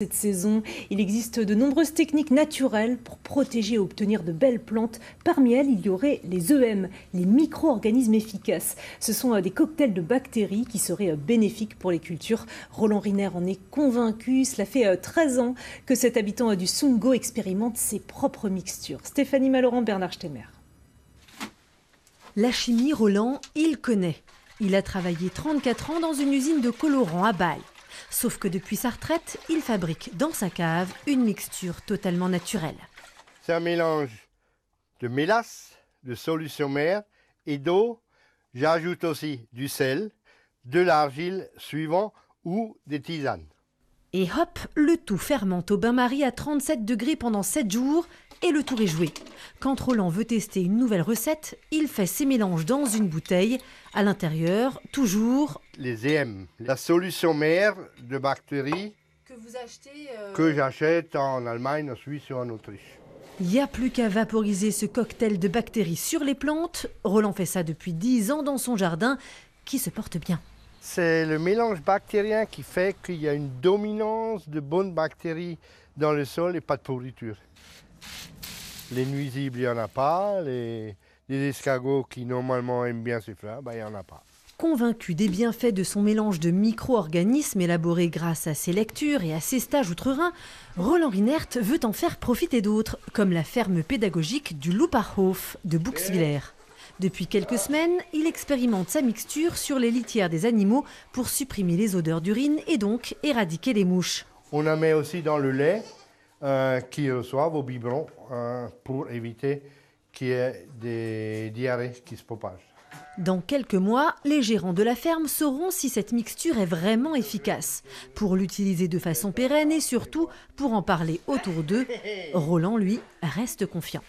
Cette saison, il existe de nombreuses techniques naturelles pour protéger et obtenir de belles plantes. Parmi elles, il y aurait les EM, les micro-organismes efficaces. Ce sont euh, des cocktails de bactéries qui seraient euh, bénéfiques pour les cultures. Roland Riner en est convaincu. Cela fait 13 euh, ans que cet habitant du Sungo expérimente ses propres mixtures. Stéphanie Malorand, Bernard Stemmer. La chimie, Roland, il connaît. Il a travaillé 34 ans dans une usine de colorants à Bâle. Sauf que depuis sa retraite, il fabrique dans sa cave une mixture totalement naturelle. C'est un mélange de mélasse, de solution mère et d'eau. J'ajoute aussi du sel, de l'argile suivant ou des tisanes. Et hop, le tout fermente au bain-marie à 37 degrés pendant 7 jours et le tour est joué. Quand Roland veut tester une nouvelle recette, il fait ses mélanges dans une bouteille. À l'intérieur, toujours. Les EM, la solution mère de bactéries. Que euh, Que j'achète en Allemagne, en Suisse ou en Autriche. Il n'y a plus qu'à vaporiser ce cocktail de bactéries sur les plantes. Roland fait ça depuis 10 ans dans son jardin, qui se porte bien. C'est le mélange bactérien qui fait qu'il y a une dominance de bonnes bactéries dans le sol et pas de pourriture. Les nuisibles, il n'y en a pas. Les, escargots qui normalement aiment bien ces fleurs, bah, il n'y en a pas. Convaincu des bienfaits de son mélange de micro-organismes élaboré grâce à ses lectures et à ses stages outre-Rhin, Roland Rinert veut en faire profiter d'autres, comme la ferme pédagogique du Louparhof de Buxwiller. Depuis quelques semaines, il expérimente sa mixture sur les litières des animaux pour supprimer les odeurs d'urine et donc éradiquer les mouches. On la met aussi dans le lait euh, qui reçoivent au biberon euh, pour éviter qu'il y ait des diarrhées qui se propagent. Dans quelques mois, les gérants de la ferme sauront si cette mixture est vraiment efficace. Pour l'utiliser de façon pérenne et surtout pour en parler autour d'eux, Roland, lui, reste confiant.